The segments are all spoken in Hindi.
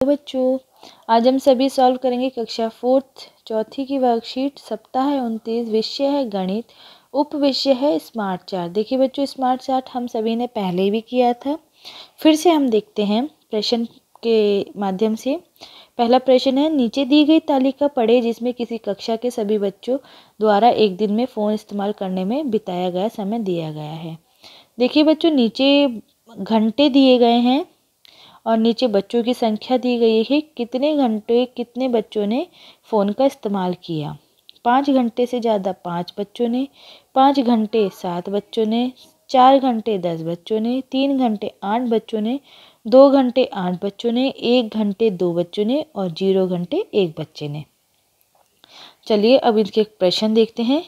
तो बच्चों आज हम सभी सॉल्व करेंगे कक्षा फोर्थ चौथी की वर्कशीट सप्ताह है उनतीस विषय है गणित उप विषय है स्मार्ट चार्ट देखिए बच्चों स्मार्ट चार्ट हम सभी ने पहले भी किया था फिर से हम देखते हैं प्रश्न के माध्यम से पहला प्रश्न है नीचे दी गई तालिका पढ़े जिसमें किसी कक्षा के सभी बच्चों द्वारा एक दिन में फ़ोन इस्तेमाल करने में बिताया गया समय दिया गया है देखिए बच्चों नीचे घंटे दिए गए हैं और नीचे बच्चों की संख्या दी गई है कितने घंटे कितने बच्चों ने फ़ोन का इस्तेमाल किया पाँच घंटे से ज़्यादा पाँच बच्चों ने पाँच घंटे सात बच्चों ने चार घंटे दस बच्चों ने तीन घंटे आठ बच्चों ने दो घंटे आठ बच्चों ने एक घंटे दो बच्चों ने और जीरो घंटे एक बच्चे ने चलिए अब इनके प्रश्न देखते हैं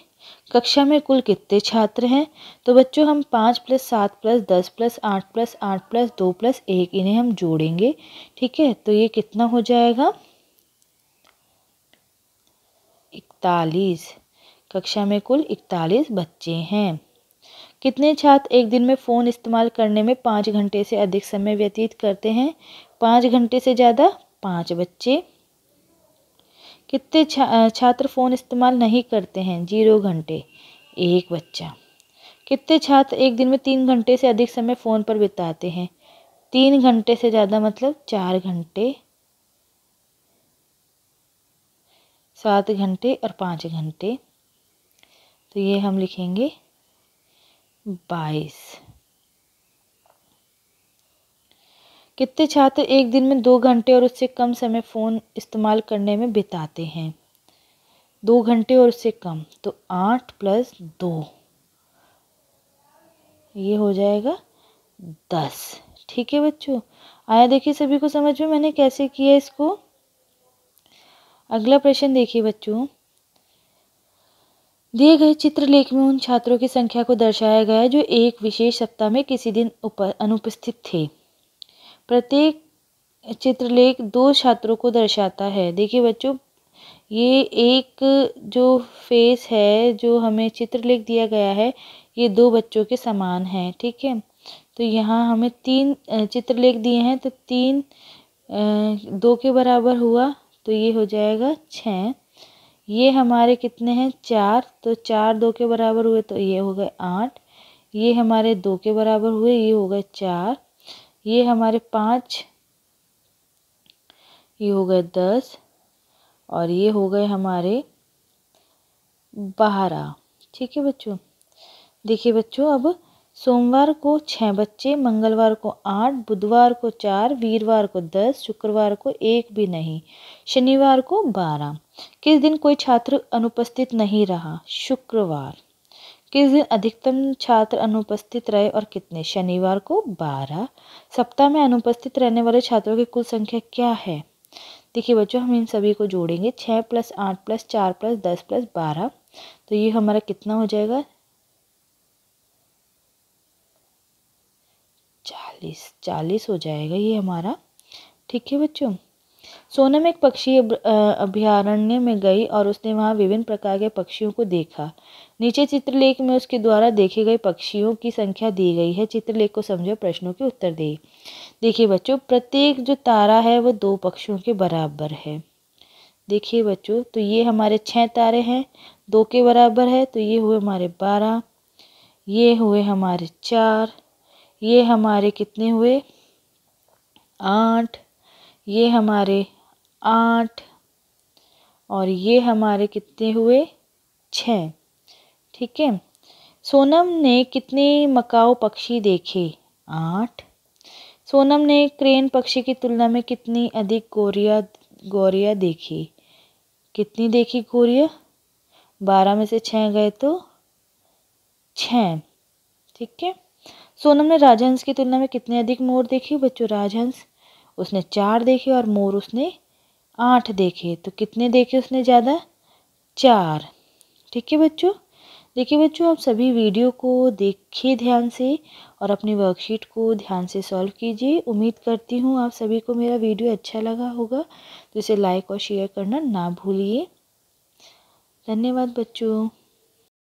कक्षा में कुल कितने छात्र हैं तो बच्चों हम पाँच प्लस सात प्लस दस प्लस आठ प्लस आठ प्लस दो प्लस एक इन्हें हम जोड़ेंगे ठीक है तो ये कितना हो जाएगा इकतालीस कक्षा में कुल इकतालीस बच्चे हैं कितने छात्र एक दिन में फ़ोन इस्तेमाल करने में पाँच घंटे से अधिक समय व्यतीत करते हैं पाँच घंटे से ज़्यादा पाँच बच्चे कितने छात्र फ़ोन इस्तेमाल नहीं करते हैं जीरो घंटे एक बच्चा कितने छात्र एक दिन में तीन घंटे से अधिक समय फ़ोन पर बिताते हैं तीन घंटे से ज़्यादा मतलब चार घंटे सात घंटे और पाँच घंटे तो ये हम लिखेंगे बाईस कितने छात्र एक दिन में दो घंटे और उससे कम समय फ़ोन इस्तेमाल करने में बिताते हैं दो घंटे और उससे कम तो आठ प्लस दो ये हो जाएगा दस ठीक है बच्चों आया देखिए सभी को समझ में मैंने कैसे किया इसको अगला प्रश्न देखिए बच्चों दिए गए चित्रलेख में उन छात्रों की संख्या को दर्शाया गया है जो एक विशेष सप्ताह में किसी दिन उप अनुपस्थित थे प्रत्येक चित्रलेख दो छात्रों को दर्शाता है देखिए बच्चों ये एक जो फेस है जो हमें चित्रलेख दिया गया है ये दो बच्चों के समान है ठीक है तो यहाँ हमें तीन चित्रलेख दिए हैं तो तीन दो के बराबर हुआ तो ये हो जाएगा छः ये हमारे कितने हैं चार तो चार दो के बराबर हुए तो ये हो गए आठ ये हमारे दो के बराबर हुए ये हो गए चार ये हमारे पाँच ये हो गए दस और ये हो गए हमारे बारह ठीक है बच्चों देखिए बच्चों अब सोमवार को छः बच्चे मंगलवार को आठ बुधवार को चार वीरवार को दस शुक्रवार को एक भी नहीं शनिवार को बारह किस दिन कोई छात्र अनुपस्थित नहीं रहा शुक्रवार किस दिन अधिकतम छात्र अनुपस्थित रहे और कितने शनिवार को बारह सप्ताह में अनुपस्थित रहने वाले छात्रों की कुल संख्या क्या है देखिए बच्चों हम इन सभी को जोड़ेंगे छः प्लस आठ प्लस चार प्लस दस प्लस बारह तो ये हमारा कितना हो जाएगा चालीस चालीस हो जाएगा ये हमारा ठीक है बच्चों सोनम एक पक्षी अभ्यारण्य में गई और उसने वहाँ विभिन्न प्रकार के पक्षियों को देखा नीचे चित्रलेख में उसके द्वारा देखे गए पक्षियों की संख्या दी गई है चित्रलेख को समझो प्रश्नों के उत्तर दें देखिए बच्चों प्रत्येक जो तारा है वो दो पक्षियों के बराबर है देखिए बच्चों तो ये हमारे छः तारे हैं दो के बराबर है तो ये हुए हमारे बारह ये हुए हमारे चार ये हमारे कितने हुए आठ ये हमारे आठ और ये हमारे कितने हुए छ ठीक है सोनम ने कितने मकाऊ पक्षी देखे आठ सोनम ने क्रेन पक्षी की तुलना में कितनी अधिक गोरिया गौरिया देखी कितनी देखी गोरिया बारह में से छः गए तो छ ठीक है सोनम ने राजहंस की तुलना में कितने अधिक मोर देखी बच्चों राजहंस उसने चार देखे और मोर उसने आठ देखे तो कितने देखे उसने ज़्यादा चार ठीक है बच्चों देखिए बच्चों आप सभी वीडियो को देखिए ध्यान से और अपनी वर्कशीट को ध्यान से सॉल्व कीजिए उम्मीद करती हूँ आप सभी को मेरा वीडियो अच्छा लगा होगा तो इसे लाइक और शेयर करना ना भूलिए धन्यवाद बच्चों